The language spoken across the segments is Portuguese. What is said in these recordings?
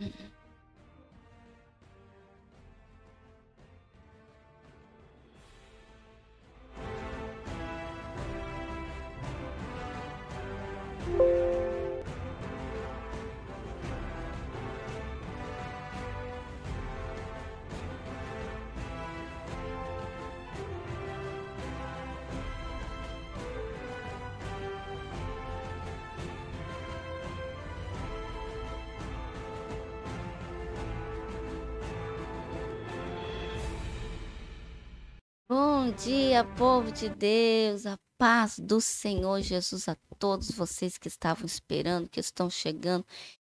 mm Bom dia, povo de Deus, a paz do Senhor Jesus a todos vocês que estavam esperando, que estão chegando.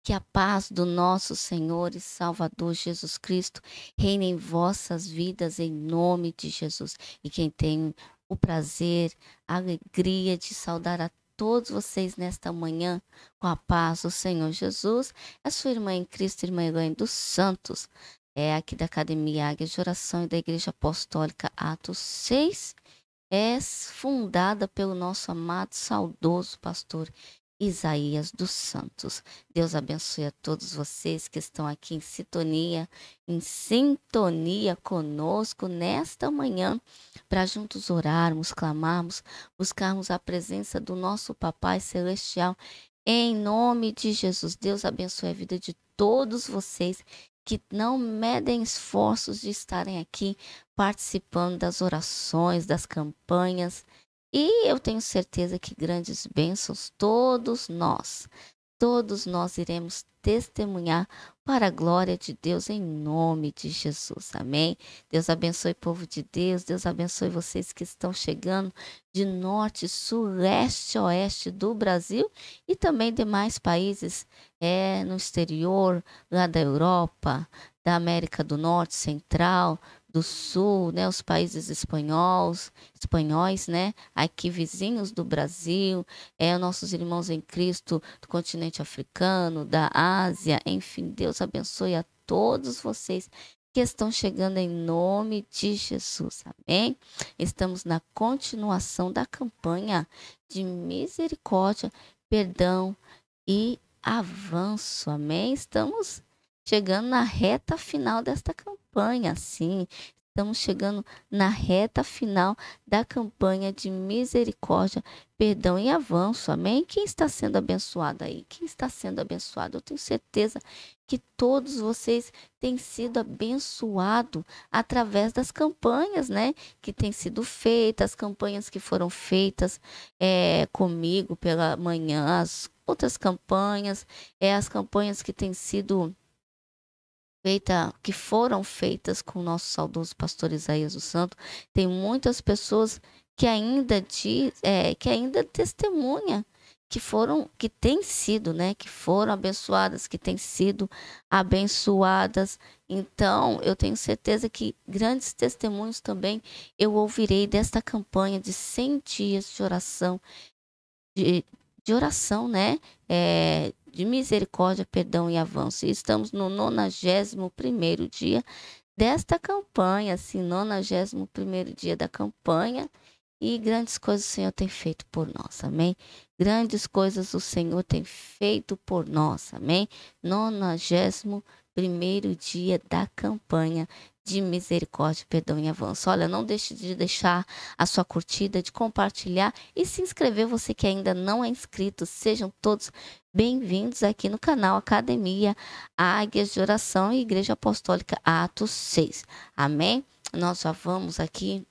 Que a paz do nosso Senhor e Salvador Jesus Cristo reine em vossas vidas, em nome de Jesus. E quem tem o prazer, a alegria de saudar a todos vocês nesta manhã, com a paz do Senhor Jesus, é sua irmã em Cristo, irmã Elaine dos Santos é aqui da Academia Águia de Oração e da Igreja Apostólica Atos 6, é fundada pelo nosso amado, saudoso pastor Isaías dos Santos. Deus abençoe a todos vocês que estão aqui em sintonia, em sintonia conosco nesta manhã, para juntos orarmos, clamarmos, buscarmos a presença do nosso Papai Celestial. Em nome de Jesus, Deus abençoe a vida de todos vocês que não medem esforços de estarem aqui participando das orações, das campanhas. E eu tenho certeza que grandes bênçãos todos nós todos nós iremos testemunhar para a glória de Deus em nome de Jesus. Amém. Deus abençoe o povo de Deus. Deus abençoe vocês que estão chegando de norte, sul, leste, oeste do Brasil e também demais países é, no exterior, lá da Europa, da América do Norte, Central, do Sul, né, os países espanhóis, espanhóis, né, aqui vizinhos do Brasil, é nossos irmãos em Cristo do continente africano, da Ásia, enfim, Deus abençoe a todos vocês que estão chegando em nome de Jesus. Amém? Estamos na continuação da campanha de misericórdia, perdão e avanço. Amém? Estamos chegando na reta final desta campanha, sim. Estamos chegando na reta final da campanha de misericórdia, perdão e avanço. Amém? Quem está sendo abençoado aí? Quem está sendo abençoado? Eu tenho certeza que todos vocês têm sido abençoados através das campanhas, né? Que têm sido feitas, as campanhas que foram feitas é, comigo pela manhã, as outras campanhas, é, as campanhas que têm sido feita, que foram feitas com o nosso saudoso pastor Isaías do Santo, tem muitas pessoas que ainda diz, é, que ainda testemunha que foram, que têm sido, né, que foram abençoadas, que têm sido abençoadas. Então, eu tenho certeza que grandes testemunhos também eu ouvirei desta campanha de 100 dias de oração, de, de oração, né, é, de misericórdia, perdão e avanço. E estamos no 91 dia desta campanha, assim, 91 dia da campanha. E grandes coisas o Senhor tem feito por nós, amém? Grandes coisas o Senhor tem feito por nós, amém? 91 primeiro dia da campanha de misericórdia, perdão em avanço. Olha, não deixe de deixar a sua curtida, de compartilhar e se inscrever. Você que ainda não é inscrito, sejam todos bem-vindos aqui no canal Academia Águias de Oração e Igreja Apostólica Atos 6. Amém? Nós já vamos aqui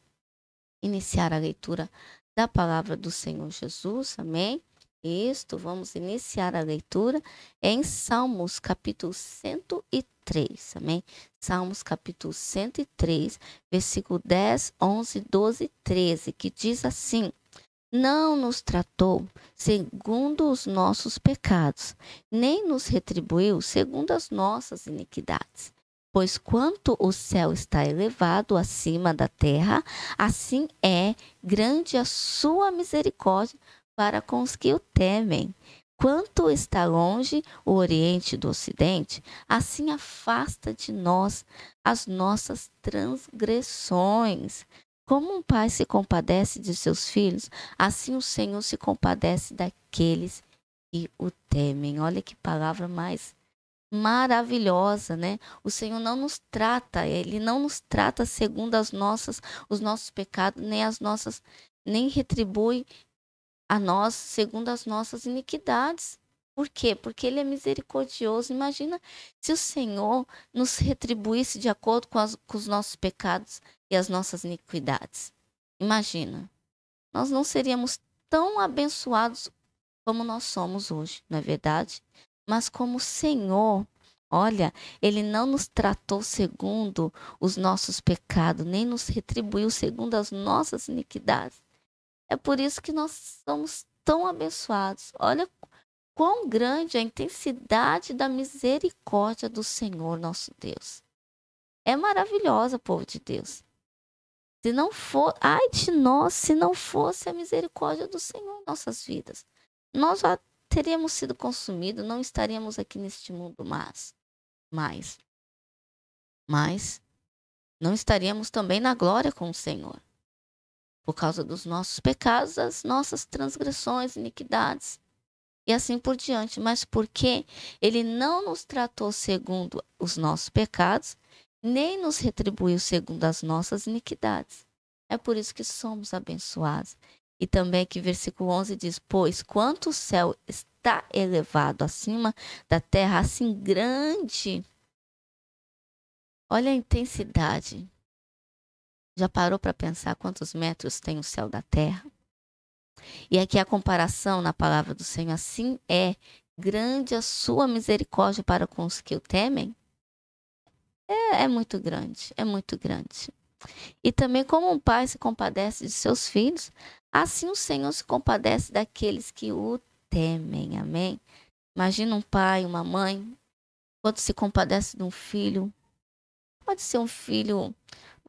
iniciar a leitura da palavra do Senhor Jesus. Amém? Isto, vamos iniciar a leitura em Salmos capítulo 103 3. Amém? Salmos capítulo 103, versículo 10, 11, 12 e 13, que diz assim: Não nos tratou segundo os nossos pecados, nem nos retribuiu segundo as nossas iniquidades. Pois quanto o céu está elevado acima da terra, assim é grande a sua misericórdia para com os que o temem Quanto está longe o Oriente do Ocidente, assim afasta de nós as nossas transgressões. Como um pai se compadece de seus filhos, assim o Senhor se compadece daqueles que o temem. Olha que palavra mais maravilhosa, né? O Senhor não nos trata, ele não nos trata segundo as nossas, os nossos pecados, nem as nossas, nem retribui a nós segundo as nossas iniquidades. Por quê? Porque ele é misericordioso. Imagina se o Senhor nos retribuísse de acordo com, as, com os nossos pecados e as nossas iniquidades. Imagina. Nós não seríamos tão abençoados como nós somos hoje, não é verdade? Mas como o Senhor Olha, ele não nos tratou segundo os nossos pecados, nem nos retribuiu segundo as nossas iniquidades. É por isso que nós somos tão abençoados. Olha quão grande é a intensidade da misericórdia do Senhor nosso Deus. É maravilhosa, povo de Deus. Se não for, ai de nós, se não fosse a misericórdia do Senhor em nossas vidas, nós já teríamos sido consumidos, não estaríamos aqui neste mundo mais. Mas, mas não estaríamos também na glória com o Senhor por causa dos nossos pecados, as nossas transgressões, iniquidades e assim por diante. Mas porque ele não nos tratou segundo os nossos pecados, nem nos retribuiu segundo as nossas iniquidades. É por isso que somos abençoados. E também que versículo 11 diz: Pois quanto o céu está elevado acima da terra, assim grande. Olha a intensidade já parou para pensar quantos metros tem o céu da terra? E aqui a comparação na palavra do Senhor assim é grande a sua misericórdia para com os que o temem? É, é, muito grande, é muito grande. E também, como um pai se compadece de seus filhos, assim o Senhor se compadece daqueles que o temem. Amém? Imagina um pai, uma mãe, quando se compadece de um filho. Pode ser um filho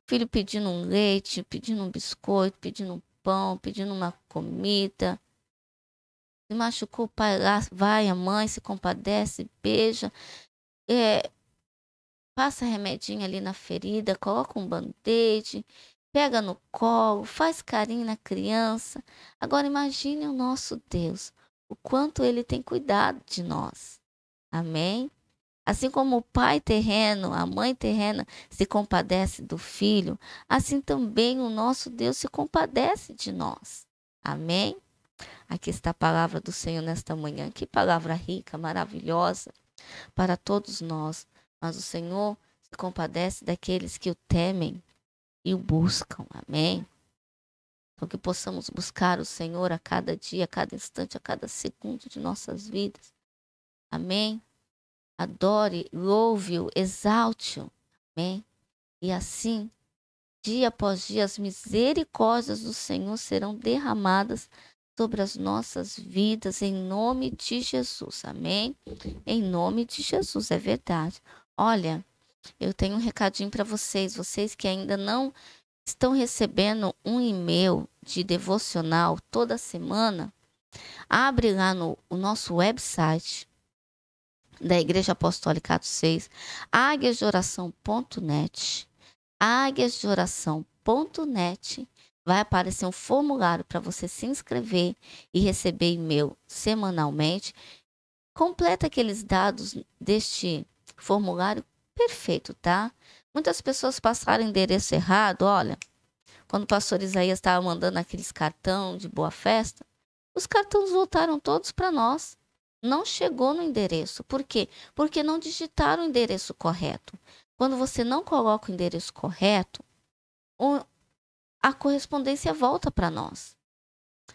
Filho pedindo um leite, pedindo um biscoito, pedindo um pão, pedindo uma comida. Se machucou, o pai lá vai, a mãe se compadece, beija. É, passa remedinho ali na ferida, coloca um band-aid, pega no colo, faz carinho na criança. Agora imagine o nosso Deus, o quanto ele tem cuidado de nós. Amém? Assim como o pai terreno, a mãe terrena se compadece do filho, assim também o nosso Deus se compadece de nós. Amém? Aqui está a palavra do Senhor nesta manhã. Que palavra rica, maravilhosa para todos nós. Mas o Senhor se compadece daqueles que o temem e o buscam. Amém? Então, que possamos buscar o Senhor a cada dia, a cada instante, a cada segundo de nossas vidas. Amém? adore, louve-o, exalte-o. Amém? E assim, dia após dia, as misericórdias do Senhor serão derramadas sobre as nossas vidas, em nome de Jesus. Amém? Em nome de Jesus, é verdade. Olha, eu tenho um recadinho para vocês, vocês que ainda não estão recebendo um e-mail de devocional toda semana. Abre lá no nosso website da Igreja Apostólica Atos 6, águiasdeoração.net, águiasdeoração.net, vai aparecer um formulário para você se inscrever e receber e-mail semanalmente. Completa aqueles dados deste formulário perfeito, tá? Muitas pessoas passaram endereço errado, olha, quando o pastor Isaías estava mandando aqueles cartão de boa festa, os cartões voltaram todos para nós não chegou no endereço. Por quê? Porque não digitaram o endereço correto. Quando você não coloca o endereço correto, a correspondência volta para nós.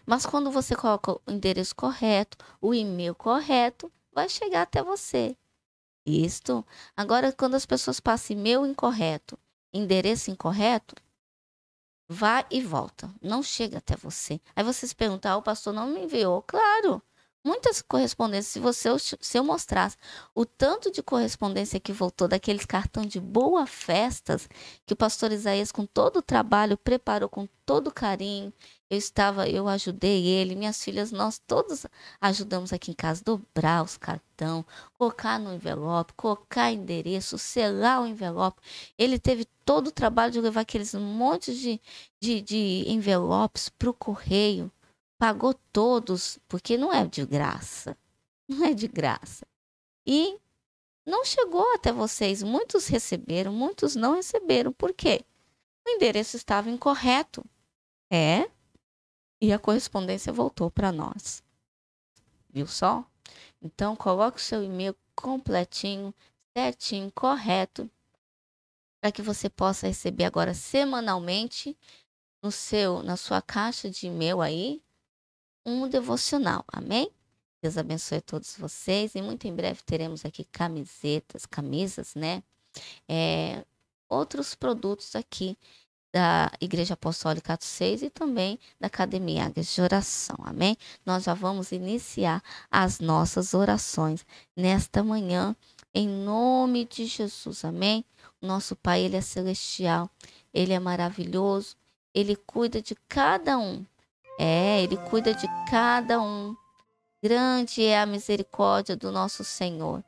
Mas quando você coloca o endereço correto, o e-mail correto, vai chegar até você. Isto. Agora, quando as pessoas passam e-mail incorreto, endereço incorreto, vai e volta. Não chega até você. Aí vocês perguntam, ah, o pastor não me enviou. Claro, muitas correspondências. Se você se eu mostrasse o tanto de correspondência que voltou daqueles cartão de boa festas que o pastor Isaías com todo o trabalho preparou com todo carinho. Eu estava, eu ajudei ele, minhas filhas, nós todos ajudamos aqui em casa dobrar os cartão, colocar no envelope, colocar endereço, selar o envelope. Ele teve todo o trabalho de levar aqueles montes de, de, de envelopes para o correio pagou todos, porque não é de graça. Não é de graça. E não chegou até vocês. Muitos receberam, muitos não receberam. Por quê? O endereço estava incorreto. É. E a correspondência voltou para nós. Viu só? Então, coloque o seu e-mail completinho, certinho, correto, para que você possa receber agora semanalmente no seu, na sua caixa de e-mail aí, um devocional. Amém? Deus abençoe todos vocês e muito em breve teremos aqui camisetas, camisas, né? É, outros produtos aqui da Igreja Apostólica Atos 6 e também da Academia de Oração. Amém? Nós já vamos iniciar as nossas orações nesta manhã, em nome de Jesus. Amém? Nosso Pai, Ele é celestial, Ele é maravilhoso, Ele cuida de cada um é, Ele cuida de cada um. Grande é a misericórdia do nosso Senhor.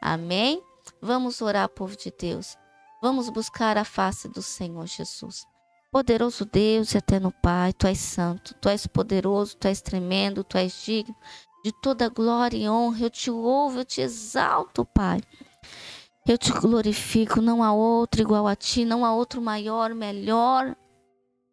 Amém? Vamos orar, povo de Deus. Vamos buscar a face do Senhor Jesus. Poderoso Deus e eterno Pai, Tu és santo, Tu és poderoso, Tu és tremendo, Tu és digno de toda glória e honra. Eu te ouvo, eu te exalto, Pai. Eu te glorifico, não há outro igual a Ti, não há outro maior, melhor,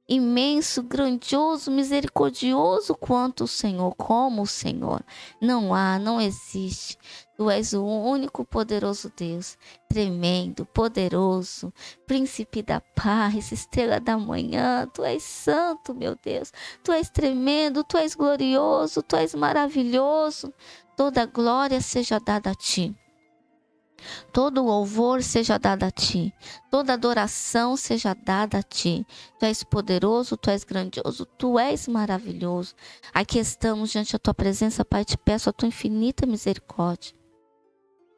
imenso, grandioso, misericordioso quanto o Senhor, como o Senhor. Não há, não existe. Tu és o único poderoso Deus, tremendo, poderoso, príncipe da paz, estrela da manhã. Tu és santo, meu Deus. Tu és tremendo, tu és glorioso, tu és maravilhoso. Toda glória seja dada a ti. Todo louvor seja dado a ti, toda adoração seja dada a ti. Tu és poderoso, tu és grandioso, tu és maravilhoso. Aqui estamos diante da tua presença, Pai, te peço a tua infinita misericórdia.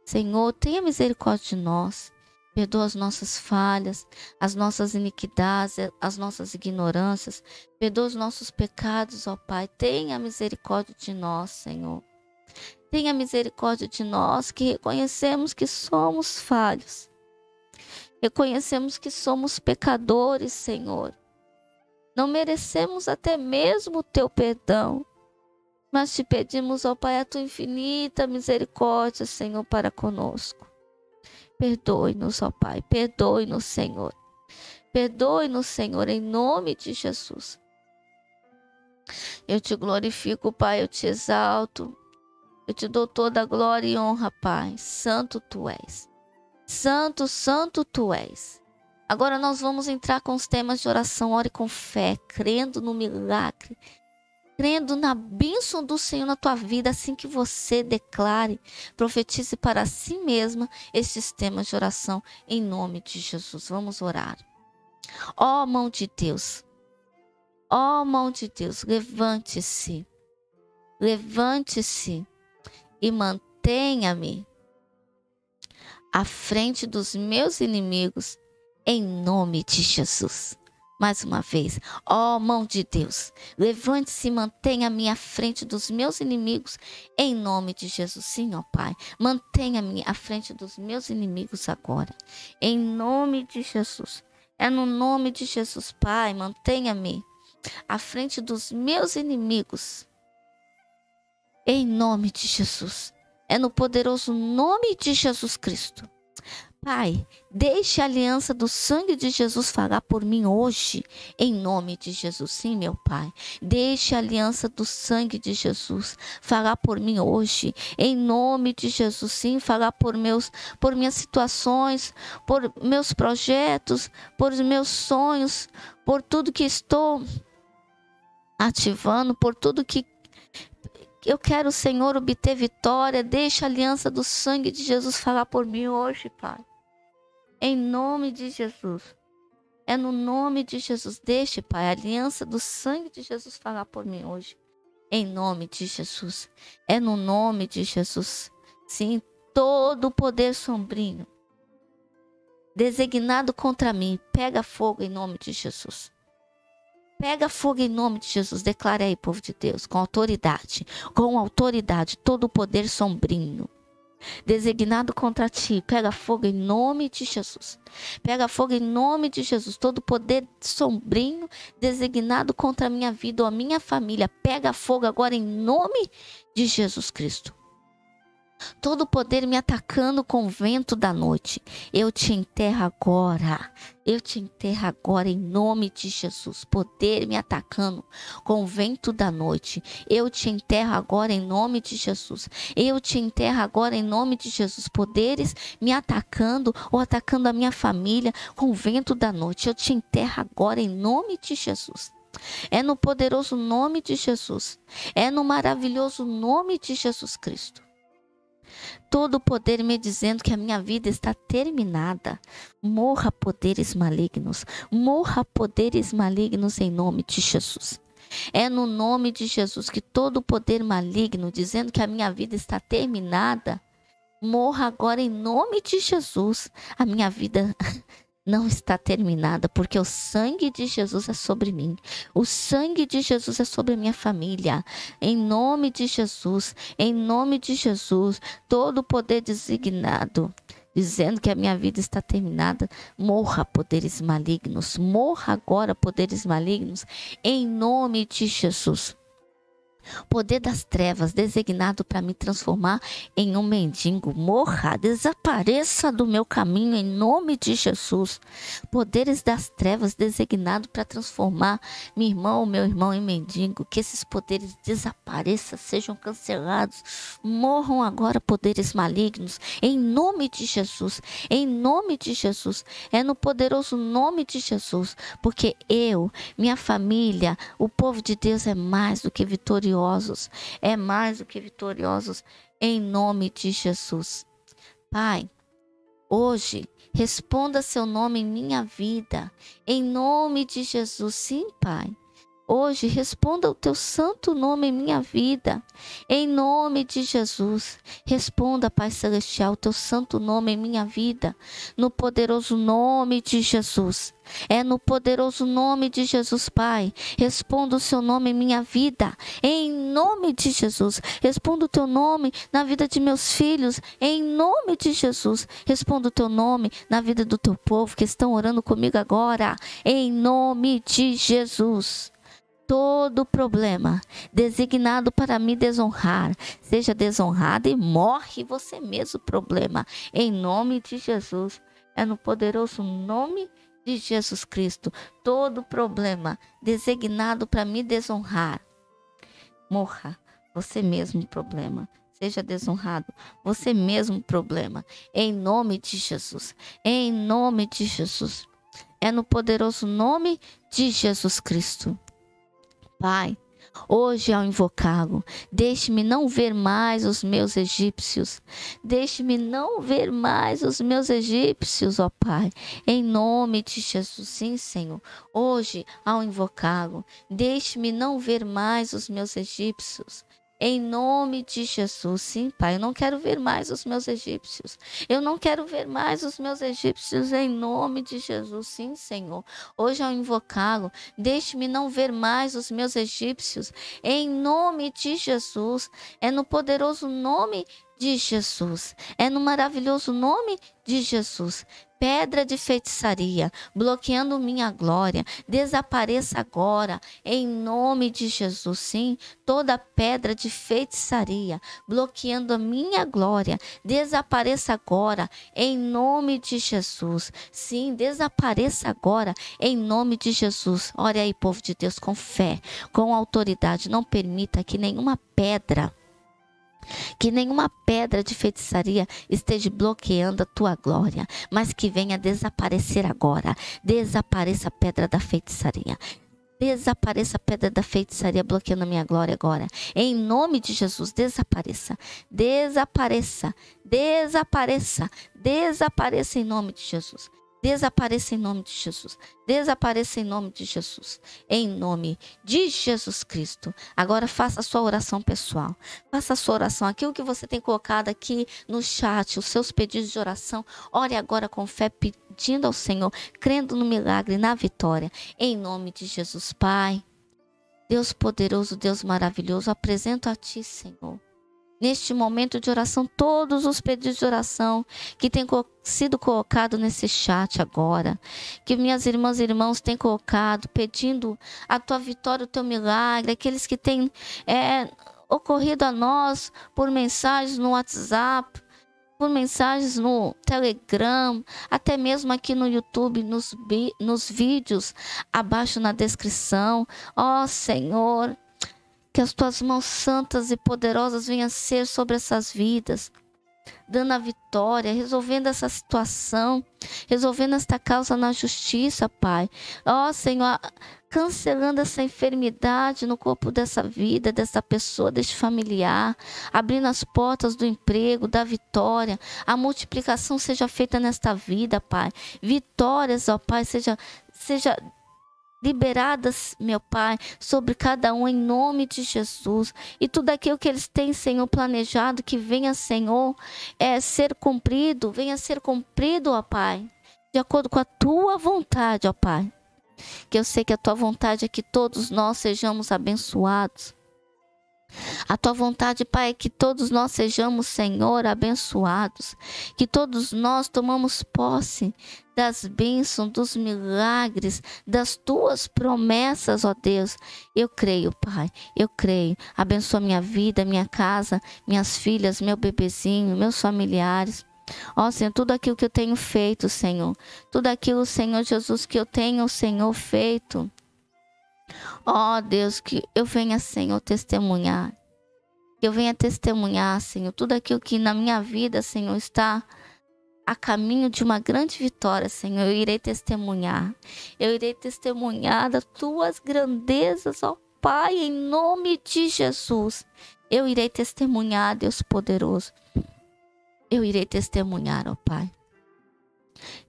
Senhor, tenha misericórdia de nós. Perdoa as nossas falhas, as nossas iniquidades, as nossas ignorâncias. Perdoa os nossos pecados, ó Pai. Tenha misericórdia de nós, Senhor tenha misericórdia de nós que reconhecemos que somos falhos. Reconhecemos que somos pecadores, Senhor. Não merecemos até mesmo o teu perdão, mas te pedimos, ó Pai, a tua infinita misericórdia, Senhor, para conosco. Perdoe-nos, ó Pai, perdoe-nos, Senhor. Perdoe-nos, Senhor, em nome de Jesus. Eu te glorifico, Pai, eu te exalto, eu te dou toda a glória e honra, Pai. Santo tu és. Santo, santo tu és. Agora nós vamos entrar com os temas de oração. Ore com fé, crendo no milagre, crendo na bênção do Senhor na tua vida, assim que você declare, profetize para si mesma estes temas de oração em nome de Jesus. Vamos orar. Ó oh, mão de Deus, ó oh, mão de Deus, levante-se, levante-se e mantenha-me à frente dos meus inimigos, em nome de Jesus. Mais uma vez, ó oh, mão de Deus, levante-se e mantenha-me à frente dos meus inimigos, em nome de Jesus. Sim, ó oh, Pai, mantenha-me à frente dos meus inimigos agora, em nome de Jesus. É no nome de Jesus, Pai, mantenha-me à frente dos meus inimigos em nome de Jesus. É no poderoso nome de Jesus Cristo. Pai, deixe a aliança do sangue de Jesus falar por mim hoje, em nome de Jesus. Sim, meu Pai. Deixe a aliança do sangue de Jesus falar por mim hoje, em nome de Jesus. Sim, falar por meus, por minhas situações, por meus projetos, por meus sonhos, por tudo que estou ativando, por tudo que eu quero, Senhor, obter vitória. Deixa a aliança do sangue de Jesus falar por mim hoje, Pai. Em nome de Jesus. É no nome de Jesus. Deixe, Pai, a aliança do sangue de Jesus falar por mim hoje. Em nome de Jesus. É no nome de Jesus. Sim, todo o poder sombrio designado contra mim, pega fogo em nome de Jesus. Pega fogo em nome de Jesus. declare aí, povo de Deus, com autoridade. Com autoridade, todo o poder sombrinho designado contra ti. Pega fogo em nome de Jesus. Pega fogo em nome de Jesus. Todo o poder sombrio designado contra a minha vida ou a minha família. Pega fogo agora em nome de Jesus Cristo todo o poder me atacando com o vento da noite. Eu te enterro agora. Eu te enterro agora em nome de Jesus. Poder me atacando com o vento da noite. Eu te enterro agora em nome de Jesus. Eu te enterro agora em nome de Jesus. Poderes me atacando ou atacando a minha família com o vento da noite. Eu te enterro agora em nome de Jesus. É no poderoso nome de Jesus. É no maravilhoso nome de Jesus Cristo todo o poder me dizendo que a minha vida está terminada. Morra poderes malignos, morra poderes malignos em nome de Jesus. É no nome de Jesus que todo o poder maligno dizendo que a minha vida está terminada, morra agora em nome de Jesus. A minha vida não está terminada, porque o sangue de Jesus é sobre mim. O sangue de Jesus é sobre a minha família. Em nome de Jesus, em nome de Jesus, todo o poder designado dizendo que a minha vida está terminada. Morra, poderes malignos, morra agora, poderes malignos, em nome de Jesus. Poder das trevas, designado para me transformar em um mendigo. Morra, desapareça do meu caminho em nome de Jesus. Poderes das trevas, designado para transformar meu irmão, ou meu irmão em mendigo. Que esses poderes desapareçam, sejam cancelados. Morram agora poderes malignos. Em nome de Jesus. Em nome de Jesus. É no poderoso nome de Jesus. Porque eu, minha família, o povo de Deus é mais do que vitorioso vitoriosos, é mais do que vitoriosos em nome de Jesus. Pai, hoje responda seu nome em minha vida, em nome de Jesus, sim, Pai hoje responda o teu santo nome em minha vida. Em nome de Jesus, responda, Pai Celestial, o teu santo nome em minha vida. No poderoso nome de Jesus. É no poderoso nome de Jesus, Pai. Responda o seu nome em minha vida. Em nome de Jesus. Responda o teu nome na vida de meus filhos. Em nome de Jesus. Responda o teu nome na vida do teu povo que estão orando comigo agora. Em nome de Jesus todo problema designado para me desonrar, seja desonrado e morre você mesmo problema, em nome de Jesus. É no poderoso nome de Jesus Cristo, todo problema designado para me desonrar, morra você mesmo problema. Seja desonrado, você mesmo problema. Em nome de Jesus. Em nome de Jesus. É no poderoso nome de Jesus Cristo. Pai, hoje ao invocá-lo, deixe-me não ver mais os meus egípcios, deixe-me não ver mais os meus egípcios, ó Pai, em nome de Jesus, sim, Senhor. Hoje ao invocá-lo, deixe-me não ver mais os meus egípcios, em nome de Jesus, sim, Pai. Eu não quero ver mais os meus egípcios. Eu não quero ver mais os meus egípcios. Em nome de Jesus, sim, Senhor. Hoje, ao invocá-lo, deixe-me não ver mais os meus egípcios. Em nome de Jesus. É no poderoso nome de Jesus. É no maravilhoso nome de Jesus. Pedra de feitiçaria, bloqueando minha glória, desapareça agora, em nome de Jesus. Sim, toda pedra de feitiçaria, bloqueando a minha glória, desapareça agora, em nome de Jesus. Sim, desapareça agora, em nome de Jesus. Ore aí, povo de Deus, com fé, com autoridade. Não permita que nenhuma pedra que nenhuma pedra de feitiçaria esteja bloqueando a tua glória, mas que venha desaparecer agora. Desapareça a pedra da feitiçaria. Desapareça a pedra da feitiçaria bloqueando a minha glória agora. Em nome de Jesus, desapareça. Desapareça. Desapareça. Desapareça em nome de Jesus. Desapareça em nome de Jesus. Desapareça em nome de Jesus. Em nome de Jesus Cristo. Agora faça a sua oração pessoal. Faça a sua oração. Aquilo que você tem colocado aqui no chat, os seus pedidos de oração. Ore agora com fé, pedindo ao Senhor, crendo no milagre, na vitória. Em nome de Jesus, Pai. Deus poderoso, Deus maravilhoso, apresento a Ti, Senhor, neste momento de oração todos os pedidos de oração que têm sido colocado nesse chat agora, que minhas irmãs e irmãos têm colocado, pedindo a tua vitória, o teu milagre, aqueles que têm é, ocorrido a nós por mensagens no WhatsApp, por mensagens no Telegram, até mesmo aqui no YouTube, nos, nos vídeos abaixo na descrição. Ó oh, Senhor, que as tuas mãos santas e poderosas venham ser sobre essas vidas, dando a vitória, resolvendo essa situação, resolvendo esta causa na justiça, Pai. Ó oh, Senhor, cancelando essa enfermidade no corpo dessa vida, dessa pessoa, deste familiar, abrindo as portas do emprego, da vitória, a multiplicação seja feita nesta vida, Pai. Vitórias, ó Pai, seja seja liberadas, meu Pai, sobre cada um em nome de Jesus. E tudo aquilo que eles têm, Senhor, planejado, que venha, Senhor, é ser cumprido, venha ser cumprido, ó Pai, de acordo com a tua vontade, ó Pai. Que eu sei que a tua vontade é que todos nós sejamos abençoados. A tua vontade, Pai, é que todos nós sejamos, Senhor, abençoados, que todos nós tomamos posse das bênçãos, dos milagres, das tuas promessas, ó Deus. Eu creio, Pai, eu creio. Abençoa minha vida, minha casa, minhas filhas, meu bebezinho, meus familiares. Ó Senhor, tudo aquilo que eu tenho feito, Senhor, tudo aquilo, Senhor Jesus, que eu tenho, Senhor, feito Ó oh, Deus, que eu venha, Senhor, testemunhar. Que eu venha testemunhar, Senhor, tudo aquilo que na minha vida, Senhor, está a caminho de uma grande vitória, Senhor. Eu irei testemunhar. Eu irei testemunhar das tuas grandezas, ó Pai, em nome de Jesus. Eu irei testemunhar, Deus poderoso. Eu irei testemunhar, ó Pai.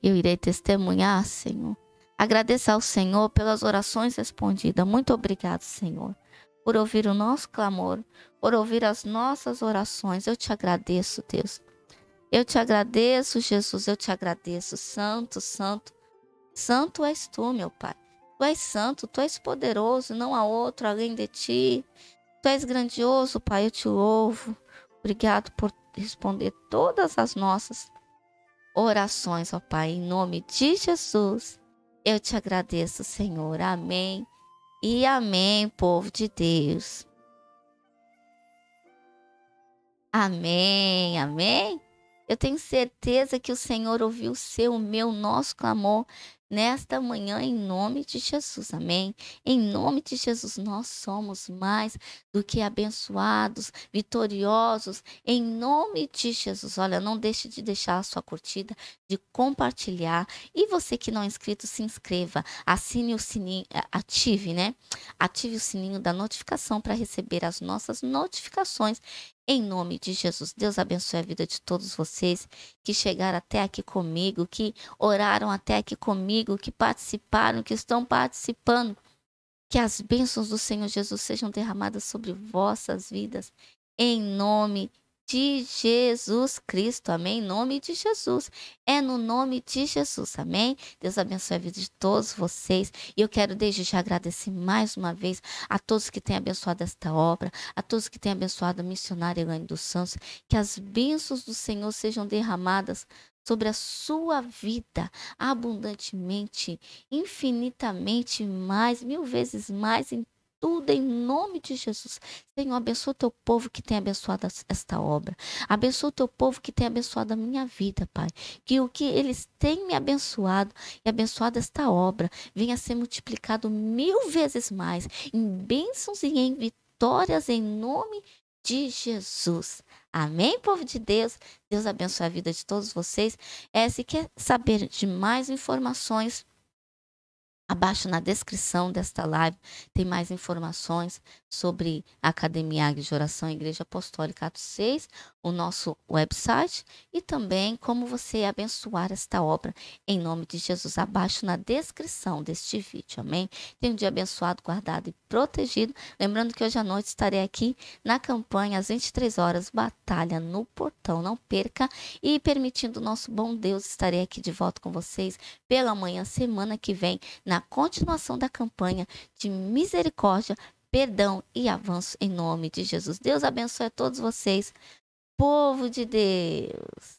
Eu irei testemunhar, Senhor Agradeça ao Senhor pelas orações respondidas. Muito obrigado, Senhor, por ouvir o nosso clamor, por ouvir as nossas orações. Eu te agradeço, Deus. Eu te agradeço, Jesus. Eu te agradeço. Santo, santo, santo és tu, meu Pai. Tu és santo, tu és poderoso, não há outro além de ti. Tu és grandioso, Pai. Eu te louvo. Obrigado por responder todas as nossas orações, ó Pai, em nome de Jesus. Eu te agradeço, Senhor. Amém. E amém, povo de Deus. Amém, amém. Eu tenho certeza que o Senhor ouviu o seu, o meu, o nosso clamor nesta manhã em nome de Jesus. Amém. Em nome de Jesus, nós somos mais do que abençoados, vitoriosos. Em nome de Jesus. Olha, não deixe de deixar a sua curtida, de compartilhar. E você que não é inscrito, se inscreva, assine o sininho, ative, né? Ative o sininho da notificação para receber as nossas notificações em nome de Jesus, Deus abençoe a vida de todos vocês que chegaram até aqui comigo, que oraram até aqui comigo, que participaram, que estão participando. Que as bênçãos do Senhor Jesus sejam derramadas sobre vossas vidas, em nome de Jesus Cristo, amém? Em nome de Jesus. É no nome de Jesus, amém? Deus abençoe a vida de todos vocês. E eu quero desde já agradecer mais uma vez a todos que têm abençoado esta obra, a todos que têm abençoado a missionária Elane dos Santos. Que as bênçãos do Senhor sejam derramadas sobre a sua vida abundantemente, infinitamente mais, mil vezes mais em tudo em nome de Jesus. Senhor, abençoa o teu povo que tem abençoado esta obra. Abençoa o teu povo que tem abençoado a minha vida, Pai. Que o que eles têm me abençoado e abençoado esta obra venha a ser multiplicado mil vezes mais em bênçãos e em vitórias em nome de Jesus. Amém, povo de Deus? Deus abençoe a vida de todos vocês. É, se quer saber de mais informações, Abaixo na descrição desta live tem mais informações sobre a Academia Águia de Oração Igreja Apostólica Atos 6, o nosso website e também como você abençoar esta obra em nome de Jesus. Abaixo na descrição deste vídeo, amém? Tenha um dia abençoado, guardado e protegido. Lembrando que hoje à noite estarei aqui na campanha às 23 horas, Batalha no Portão. Não perca e permitindo o nosso bom Deus, estarei aqui de volta com vocês pela manhã, semana que vem, na na continuação da campanha de misericórdia, perdão e avanço em nome de Jesus. Deus abençoe a todos vocês, povo de Deus.